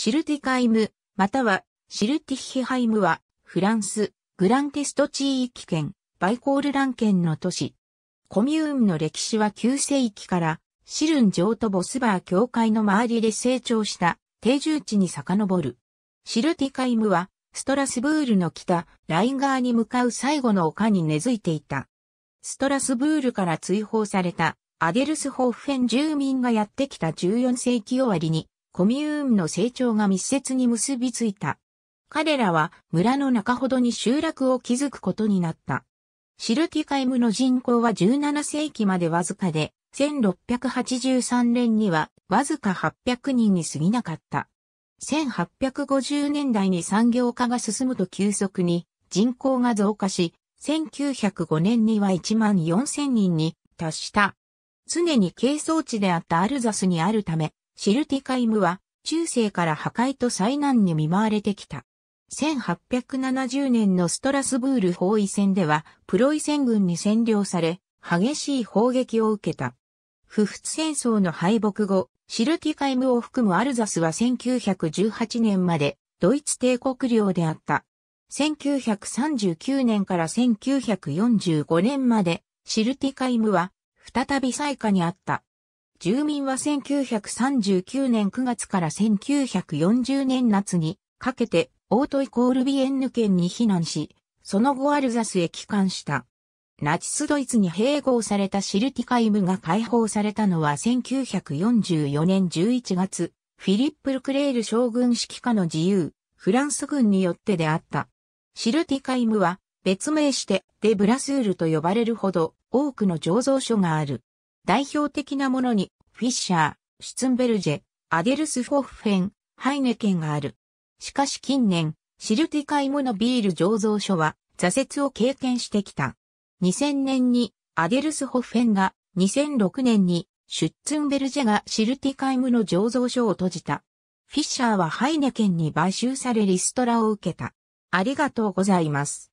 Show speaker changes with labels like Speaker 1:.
Speaker 1: シルティカイム、またはシルティヒハイムは、フランス、グランテスト地域圏、バイコールラン圏の都市。コミューンの歴史は9世紀から、シルン城とボスバー教会の周りで成長した定住地に遡る。シルティカイムは、ストラスブールの北、ライン側に向かう最後の丘に根付いていた。ストラスブールから追放されたアデルスホーフェン住民がやってきた14世紀終わりにコミューンの成長が密接に結びついた。彼らは村の中ほどに集落を築くことになった。シルティカイムの人口は17世紀までわずかで、1683年にはわずか800人に過ぎなかった。1850年代に産業化が進むと急速に人口が増加し、1905年には1万4000人に達した。常に軽装地であったアルザスにあるため、シルティカイムは中世から破壊と災難に見舞われてきた。1870年のストラスブール包囲戦ではプロイセン軍に占領され激しい砲撃を受けた。不仏戦争の敗北後、シルティカイムを含むアルザスは1918年までドイツ帝国領であった。1939年から1945年までシルティカイムは再び最下にあった。住民は1939年9月から1940年夏にかけてオートイコールビエンヌ県に避難し、その後アルザスへ帰還した。ナチスドイツに併合されたシルティカイムが解放されたのは1944年11月、フィリップ・ルクレール将軍指揮下の自由、フランス軍によってであった。シルティカイムは別名してデ・ブラスールと呼ばれるほど多くの醸造所がある。代表的なものに、フィッシャー、シュツンベルジェ、アデルスホッフェン、ハイネケンがある。しかし近年、シルティカイモのビール醸造所は挫折を経験してきた。2000年にアデルスホッフェンが、2006年にシュッツンベルジェがシルティカイムの醸造所を閉じた。フィッシャーはハイネケンに買収されリストラを受けた。ありがとうございます。